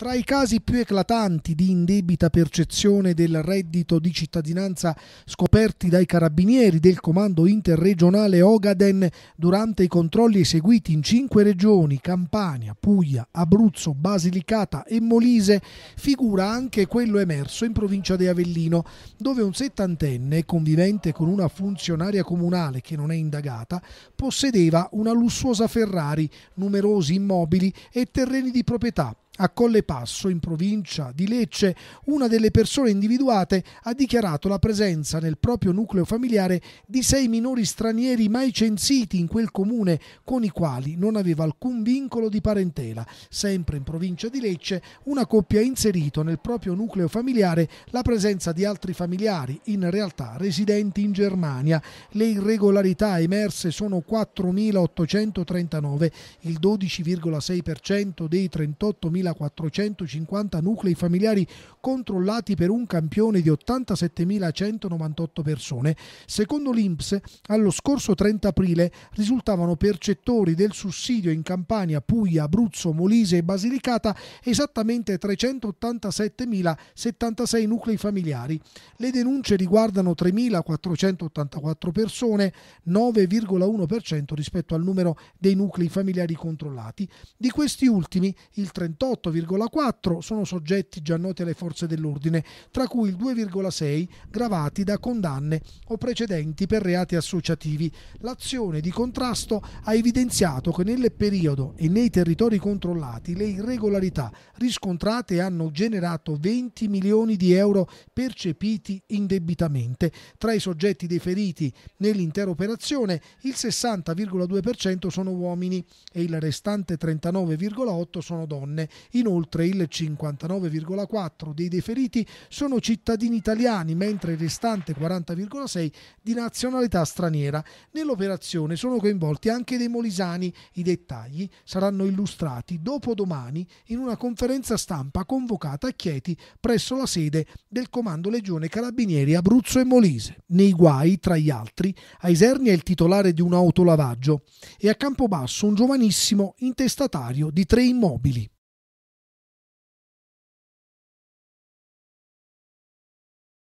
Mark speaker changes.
Speaker 1: Tra i casi più eclatanti di indebita percezione del reddito di cittadinanza scoperti dai carabinieri del comando interregionale Ogaden durante i controlli eseguiti in cinque regioni, Campania, Puglia, Abruzzo, Basilicata e Molise, figura anche quello emerso in provincia di Avellino, dove un settantenne, convivente con una funzionaria comunale che non è indagata, possedeva una lussuosa Ferrari, numerosi immobili e terreni di proprietà a Colle Passo, in provincia di Lecce, una delle persone individuate ha dichiarato la presenza nel proprio nucleo familiare di sei minori stranieri mai censiti in quel comune con i quali non aveva alcun vincolo di parentela. Sempre in provincia di Lecce, una coppia ha inserito nel proprio nucleo familiare la presenza di altri familiari, in realtà residenti in Germania. Le irregolarità emerse sono 4.839, il 12,6% dei 38.000 2.450 nuclei familiari controllati per un campione di 87.198 persone. Secondo l'INPS, allo scorso 30 aprile risultavano percettori del sussidio in Campania, Puglia, Abruzzo, Molise e Basilicata esattamente 387.076 nuclei familiari. Le denunce riguardano 3.484 persone, 9,1% rispetto al numero dei nuclei familiari controllati. Di questi ultimi, il 38 8,4 sono soggetti già noti alle forze dell'ordine, tra cui il 2,6 gravati da condanne o precedenti per reati associativi. L'azione di contrasto ha evidenziato che nel periodo e nei territori controllati le irregolarità riscontrate hanno generato 20 milioni di euro percepiti indebitamente. Tra i soggetti deferiti nell'intera operazione il 60,2% sono uomini e il restante 39,8% sono donne. Inoltre il 59,4 dei deferiti sono cittadini italiani, mentre il restante 40,6 di nazionalità straniera. Nell'operazione sono coinvolti anche dei molisani. I dettagli saranno illustrati dopodomani in una conferenza stampa convocata a Chieti presso la sede del Comando Legione Carabinieri Abruzzo e Molise. Nei guai, tra gli altri, a Isernia è il titolare di un autolavaggio e a Campobasso un giovanissimo intestatario di tre immobili.